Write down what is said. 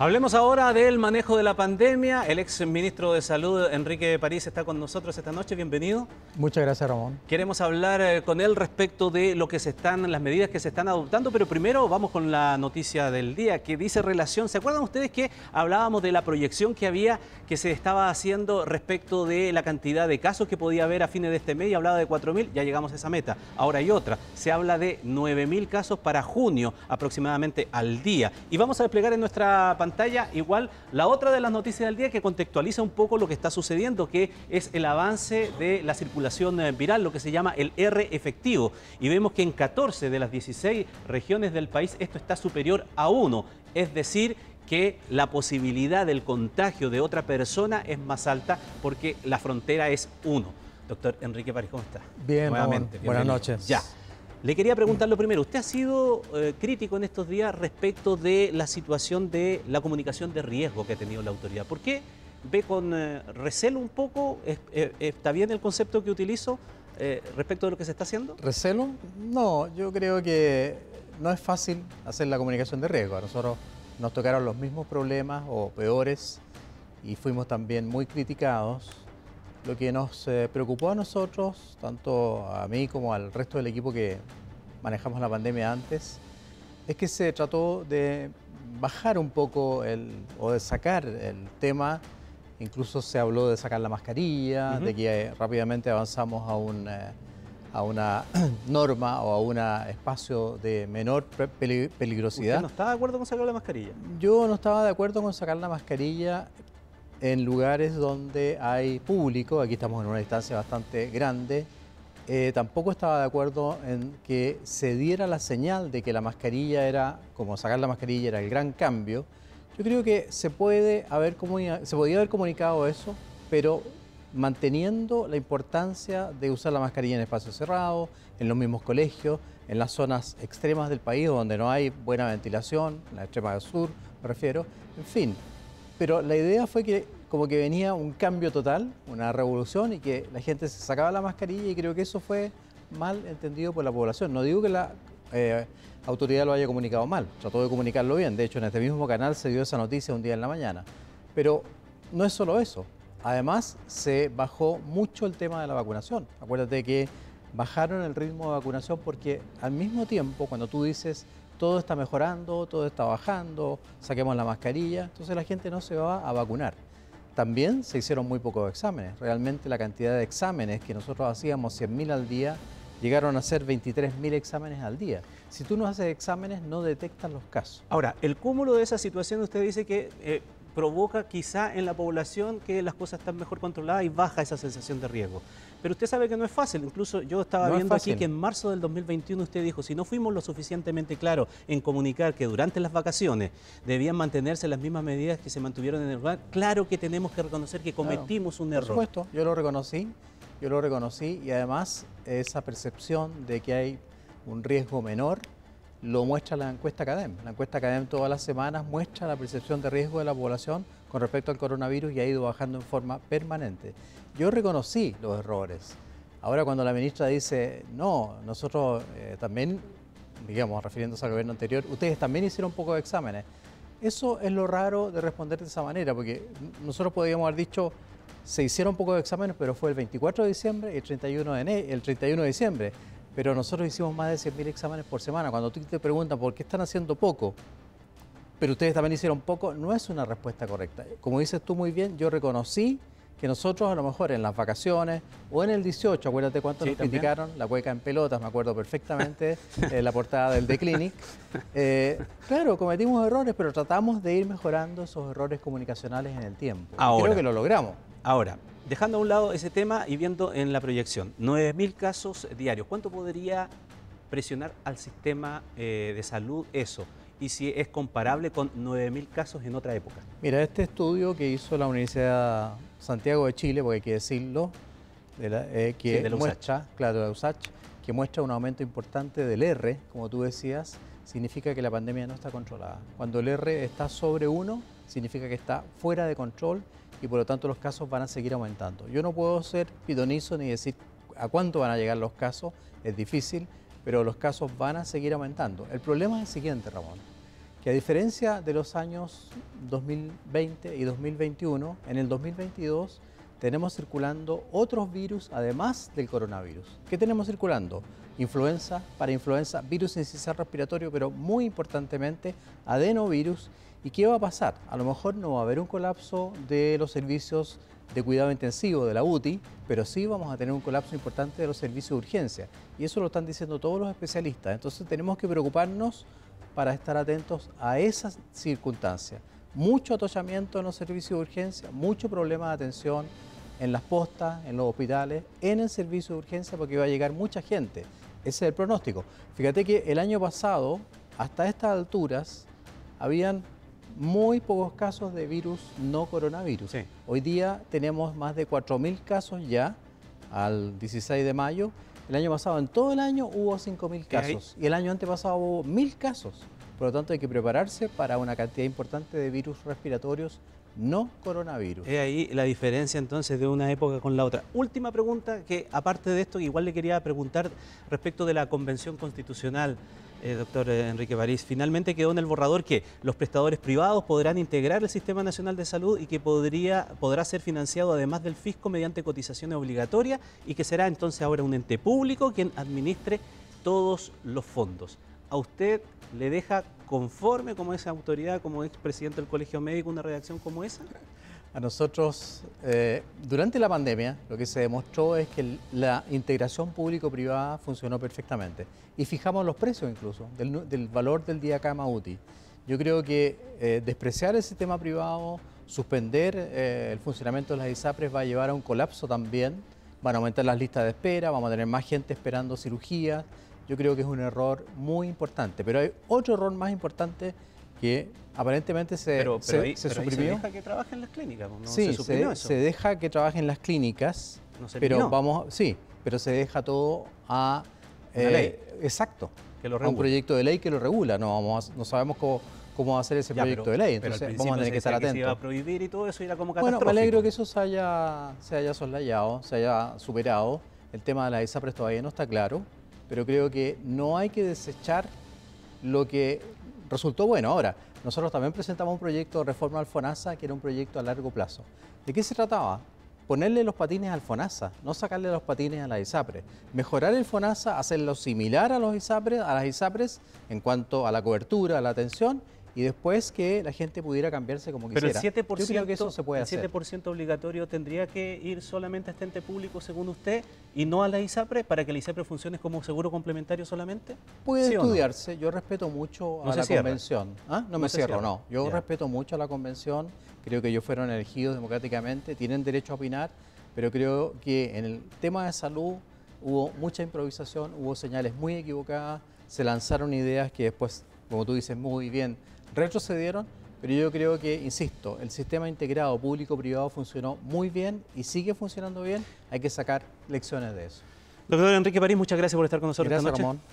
Hablemos ahora del manejo de la pandemia. El ex ministro de Salud, Enrique París, está con nosotros esta noche. Bienvenido. Muchas gracias, Ramón. Queremos hablar eh, con él respecto de lo que se están, las medidas que se están adoptando, pero primero vamos con la noticia del día que dice relación. ¿Se acuerdan ustedes que hablábamos de la proyección que había, que se estaba haciendo respecto de la cantidad de casos que podía haber a fines de este mes? hablaba de 4.000, ya llegamos a esa meta. Ahora hay otra. Se habla de 9.000 casos para junio aproximadamente al día. Y vamos a desplegar en nuestra pantalla igual la otra de las noticias del día que contextualiza un poco lo que está sucediendo, que es el avance de la circulación eh, viral, lo que se llama el R efectivo. Y vemos que en 14 de las 16 regiones del país esto está superior a 1, es decir, que la posibilidad del contagio de otra persona es más alta porque la frontera es 1. Doctor Enrique París, ¿cómo está? Bien, Buenas noches. Ya. Le quería preguntar lo primero, usted ha sido eh, crítico en estos días respecto de la situación de la comunicación de riesgo que ha tenido la autoridad. ¿Por qué ve con eh, recelo un poco, eh, está bien el concepto que utilizo respecto de lo que se está haciendo? ¿Recelo? No, yo creo que no es fácil hacer la comunicación de riesgo. A nosotros nos tocaron los mismos problemas o peores y fuimos también muy criticados lo que nos eh, preocupó a nosotros, tanto a mí como al resto del equipo que manejamos la pandemia antes, es que se trató de bajar un poco el, o de sacar el tema. Incluso se habló de sacar la mascarilla, de que eh, rápidamente avanzamos a, un, eh, a una norma o a un espacio de menor peligrosidad. no estaba de acuerdo con sacar la mascarilla? Yo no estaba de acuerdo con sacar la mascarilla, en lugares donde hay público, aquí estamos en una distancia bastante grande, eh, tampoco estaba de acuerdo en que se diera la señal de que la mascarilla era, como sacar la mascarilla era el gran cambio. Yo creo que se, puede haber se podía haber comunicado eso, pero manteniendo la importancia de usar la mascarilla en espacios cerrados, en los mismos colegios, en las zonas extremas del país donde no hay buena ventilación, en la extrema del sur, me refiero, en fin, pero la idea fue que como que venía un cambio total, una revolución y que la gente se sacaba la mascarilla y creo que eso fue mal entendido por la población. No digo que la eh, autoridad lo haya comunicado mal, trató de comunicarlo bien, de hecho en este mismo canal se dio esa noticia un día en la mañana, pero no es solo eso, además se bajó mucho el tema de la vacunación. Acuérdate que bajaron el ritmo de vacunación porque al mismo tiempo cuando tú dices todo está mejorando, todo está bajando, saquemos la mascarilla, entonces la gente no se va a vacunar. También se hicieron muy pocos exámenes, realmente la cantidad de exámenes que nosotros hacíamos 100.000 al día, llegaron a ser 23.000 exámenes al día. Si tú no haces exámenes, no detectas los casos. Ahora, el cúmulo de esa situación, usted dice que eh, provoca quizá en la población que las cosas están mejor controladas y baja esa sensación de riesgo. Pero usted sabe que no es fácil, incluso yo estaba viendo aquí que en marzo del 2021 usted dijo, si no fuimos lo suficientemente claros en comunicar que durante las vacaciones debían mantenerse las mismas medidas que se mantuvieron en el lugar, claro que tenemos que reconocer que cometimos un error. Por supuesto, yo lo reconocí, yo lo reconocí y además esa percepción de que hay un riesgo menor lo muestra la encuesta CADEM. La encuesta CADEM todas las semanas muestra la percepción de riesgo de la población con respecto al coronavirus y ha ido bajando en forma permanente. Yo reconocí los errores. Ahora cuando la ministra dice, no, nosotros eh, también, digamos, refiriéndose al gobierno anterior, ustedes también hicieron poco de exámenes. Eso es lo raro de responder de esa manera, porque nosotros podríamos haber dicho, se hicieron poco de exámenes, pero fue el 24 de diciembre y el 31 de, enero, el 31 de diciembre pero nosotros hicimos más de 100.000 exámenes por semana. Cuando tú te preguntas por qué están haciendo poco, pero ustedes también hicieron poco, no es una respuesta correcta. Como dices tú muy bien, yo reconocí que nosotros a lo mejor en las vacaciones o en el 18, acuérdate cuánto nos criticaron, la cueca en pelotas, me acuerdo perfectamente, eh, la portada del The Clinic. Eh, claro, cometimos errores, pero tratamos de ir mejorando esos errores comunicacionales en el tiempo. Ahora, Creo que lo logramos. Ahora, dejando a un lado ese tema y viendo en la proyección, 9.000 casos diarios, ¿cuánto podría presionar al sistema eh, de salud eso? y si es comparable con 9.000 casos en otra época. Mira, este estudio que hizo la Universidad Santiago de Chile, porque hay que decirlo, que muestra, claro, que muestra un aumento importante del R, como tú decías, significa que la pandemia no está controlada. Cuando el R está sobre 1, significa que está fuera de control y por lo tanto los casos van a seguir aumentando. Yo no puedo ser pidonizo ni decir a cuánto van a llegar los casos, es difícil, pero los casos van a seguir aumentando. El problema es el siguiente, Ramón, que a diferencia de los años 2020 y 2021, en el 2022 tenemos circulando otros virus además del coronavirus. ¿Qué tenemos circulando? Influenza, para influenza, virus incisor respiratorio, pero muy importantemente adenovirus ¿Y qué va a pasar? A lo mejor no va a haber un colapso de los servicios de cuidado intensivo de la UTI, pero sí vamos a tener un colapso importante de los servicios de urgencia. Y eso lo están diciendo todos los especialistas. Entonces tenemos que preocuparnos para estar atentos a esas circunstancias. Mucho atollamiento en los servicios de urgencia, mucho problema de atención en las postas, en los hospitales, en el servicio de urgencia, porque va a llegar mucha gente. Ese es el pronóstico. Fíjate que el año pasado, hasta estas alturas, habían muy pocos casos de virus no coronavirus. Hoy día tenemos más de 4.000 casos ya al 16 de mayo. El año pasado, en todo el año, hubo 5.000 casos. Y el año antepasado hubo 1.000 casos. Por lo tanto, hay que prepararse para una cantidad importante de virus respiratorios no coronavirus. Es ahí la diferencia entonces de una época con la otra. Última pregunta que, aparte de esto, igual le quería preguntar respecto de la Convención Constitucional. Eh, doctor eh, Enrique París, finalmente quedó en el borrador que los prestadores privados podrán integrar el Sistema Nacional de Salud y que podría, podrá ser financiado además del fisco mediante cotizaciones obligatorias y que será entonces ahora un ente público quien administre todos los fondos. ¿A usted le deja conforme como esa autoridad, como expresidente del Colegio Médico, una redacción como esa? A nosotros, eh, durante la pandemia, lo que se demostró es que la integración público-privada funcionó perfectamente. Y fijamos los precios incluso, del, valor del día cama útil. Yo creo que eh, despreciar el sistema privado, suspender eh, el funcionamiento de las ISAPRES va a llevar a un colapso también. Van a aumentar las listas de espera, vamos a tener más gente esperando cirugías. Yo creo que es un error muy importante. Pero hay otro error más importante que aparentemente se, pero, pero se, suprimió. se deja que trabaje en las clínicas, ¿no? Sí, se, se, eso. se deja que trabajen las clínicas, no pero vamos, sí, pero se deja todo a... Eh, ley. Exacto. a un proyecto de ley que lo regula, no, vamos, no sabemos cómo cómo va a ser ese proyecto de ley. Entonces vamos a tener que estar atentos. se iba a prohibir y todo eso era como Bueno, me alegro que eso se haya, se haya soslayado, se haya superado. El tema de la ESAPRES todavía no está claro, pero creo que no hay que desechar lo que resultó bueno. Ahora, nosotros también presentamos un proyecto de reforma al FONASA, que era un proyecto a largo plazo. ¿De qué se trataba? Ponerle los patines al FONASA, no sacarle los patines a la ISAPRES. Mejorar el FONASA, hacerlo similar a los ISAPRES, a las ISAPRES en cuanto a la cobertura, a la atención y después que la gente pudiera cambiarse como quisiera. Pero el 7%, que eso se puede el 7 obligatorio tendría que ir solamente a este ente público, según usted, y no a la ISAPRE, para que la ISAPRE funcione como seguro complementario solamente. Puede estudiarse. Yo respeto mucho a la convención. ¿Ah? No, me cierro, no. Yo respeto mucho a la convención. Creo que ellos fueron elegidos democráticamente, tienen derecho a opinar, pero creo que en el tema de salud hubo mucha improvisación, hubo señales muy equivocadas, se lanzaron ideas que después, como tú dices muy bien, retrocedieron, pero yo creo que, insisto, el sistema integrado público-privado funcionó muy bien y sigue funcionando bien. Hay que sacar lecciones de eso. Doctor Enrique París, muchas gracias por estar con nosotros gracias, esta noche. Ramón.